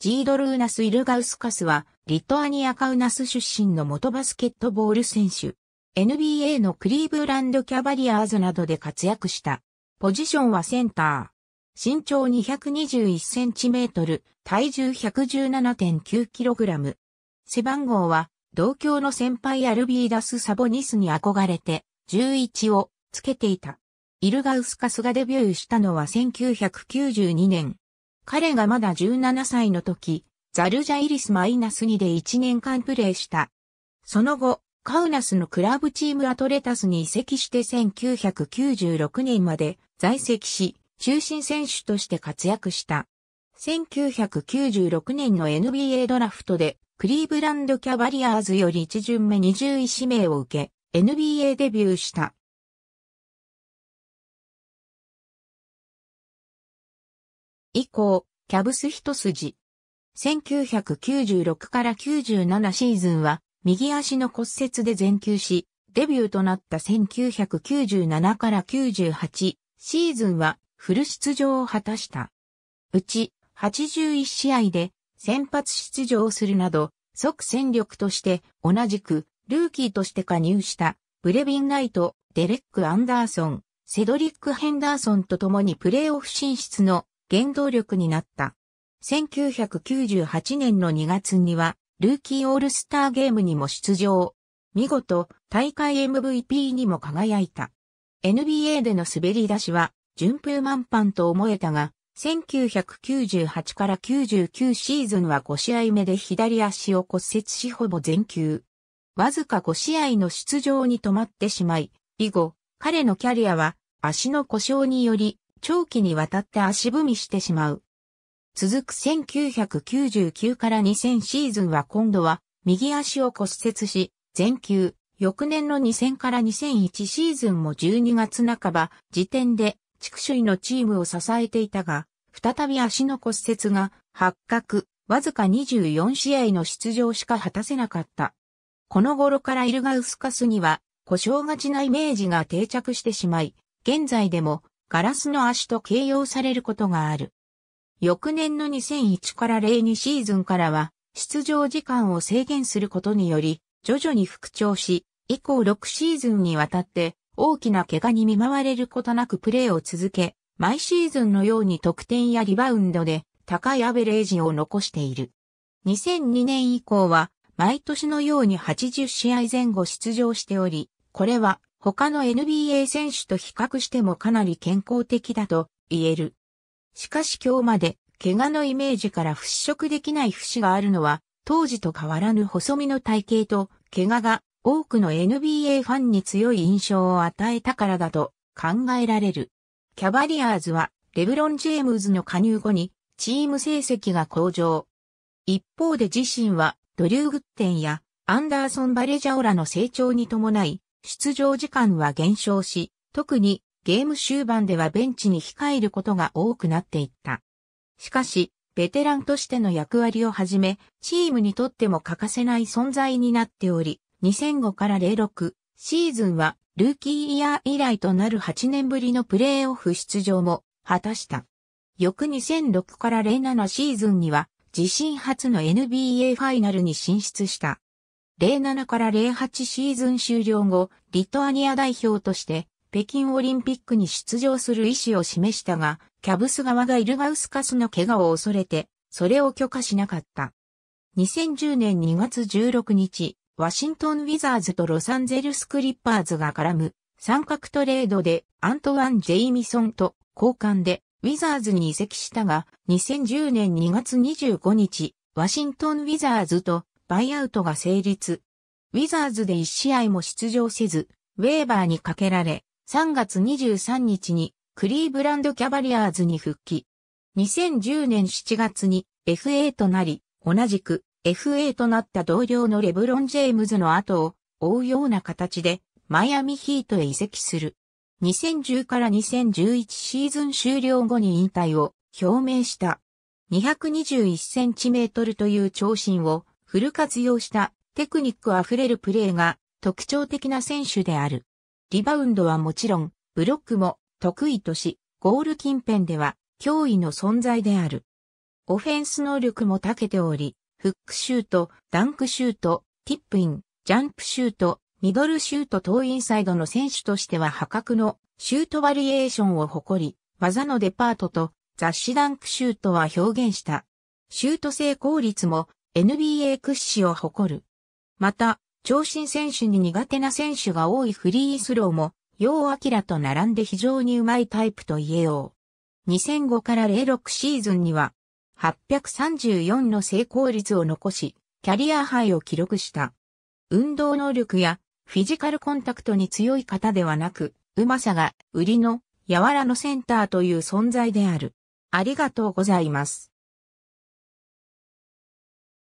ジードルーナス・イルガウスカスは、リトアニアカウナス出身の元バスケットボール選手。NBA のクリーブランドキャバリアーズなどで活躍した。ポジションはセンター。身長2 2 1トル、体重1 1 7 9ラム。背番号は、同郷の先輩アルビーダス・サボニスに憧れて、11をつけていた。イルガウスカスがデビューしたのは1992年。彼がまだ17歳の時、ザルジャイリスマイナス2で1年間プレーした。その後、カウナスのクラブチームアトレタスに移籍して1996年まで在籍し、中心選手として活躍した。1996年の NBA ドラフトで、クリーブランドキャバリアーズより1巡目20位指名を受け、NBA デビューした。以降、キャブス一筋。1996から97シーズンは、右足の骨折で全休し、デビューとなった1997から98シーズンはフル出場を果たした。うち81試合で先発出場するなど、即戦力として同じくルーキーとして加入したブレビン・ナイト、デレック・アンダーソン、セドリック・ヘンダーソンと共にプレーオフ進出の原動力になった。1998年の2月には、ルーキーオールスターゲームにも出場。見事、大会 MVP にも輝いた。NBA での滑り出しは、順風満帆と思えたが、1998から99シーズンは5試合目で左足を骨折しほぼ全球。わずか5試合の出場に止まってしまい、以後、彼のキャリアは足の故障により長期にわたって足踏みしてしまう。続く1999から2000シーズンは今度は右足を骨折し、全球、翌年の2000から2001シーズンも12月半ば時点で地区首位のチームを支えていたが、再び足の骨折が発覚、わずか24試合の出場しか果たせなかった。この頃からイルガウスカスには故障がちなイメージが定着してしまい、現在でもガラスの足と形容されることがある。翌年の2001から02シーズンからは、出場時間を制限することにより、徐々に復調し、以降6シーズンにわたって、大きな怪我に見舞われることなくプレーを続け、毎シーズンのように得点やリバウンドで高いアベレージを残している。2002年以降は毎年のように80試合前後出場しており、これは他の NBA 選手と比較してもかなり健康的だと言える。しかし今日まで怪我のイメージから払拭できない節があるのは当時と変わらぬ細身の体型と怪我が多くの NBA ファンに強い印象を与えたからだと考えられる。キャバリアーズはレブロン・ジェームズの加入後にチーム成績が向上。一方で自身はドリュー・グッテンやアンダーソン・バレジャオラの成長に伴い出場時間は減少し、特にゲーム終盤ではベンチに控えることが多くなっていった。しかし、ベテランとしての役割をはじめ、チームにとっても欠かせない存在になっており、2005から06シーズンはルーキーイヤー以来となる8年ぶりのプレーオフ出場も果たした。翌2006から07シーズンには自身初の NBA ファイナルに進出した。07から08シーズン終了後、リトアニア代表として、北京オリンピックに出場する意思を示したが、キャブス側がイルガウスカスの怪我を恐れて、それを許可しなかった。2010年2月16日、ワシントン・ウィザーズとロサンゼルス・クリッパーズが絡む三角トレードでアントワン・ジェイミソンと交換でウィザーズに移籍したが2010年2月25日、ワシントン・ウィザーズとバイアウトが成立。ウィザーズで1試合も出場せず、ウェーバーにかけられ、3月23日にクリーブランドキャバリアーズに復帰。2010年7月に FA となり、同じく FA となった同僚のレブロン・ジェームズの後を追うような形でマイアミヒートへ移籍する。2010から2011シーズン終了後に引退を表明した。221センチメートルという長身をフル活用したテクニックあふれるプレーが特徴的な選手である。リバウンドはもちろん、ブロックも得意とし、ゴール近辺では脅威の存在である。オフェンス能力も長けており、フックシュート、ダンクシュート、ティップイン、ジャンプシュート、ミドルシュート等インサイドの選手としては破格のシュートバリエーションを誇り、技のデパートと雑誌ダンクシュートは表現した。シュート成功率も NBA 屈指を誇る。また、長身選手に苦手な選手が多いフリースローも、陽らと並んで非常にうまいタイプと言えよう。2005から06シーズンには、834の成功率を残し、キャリアハイを記録した。運動能力やフィジカルコンタクトに強い方ではなく、うまさが売りの柔らのセンターという存在である。ありがとうございます。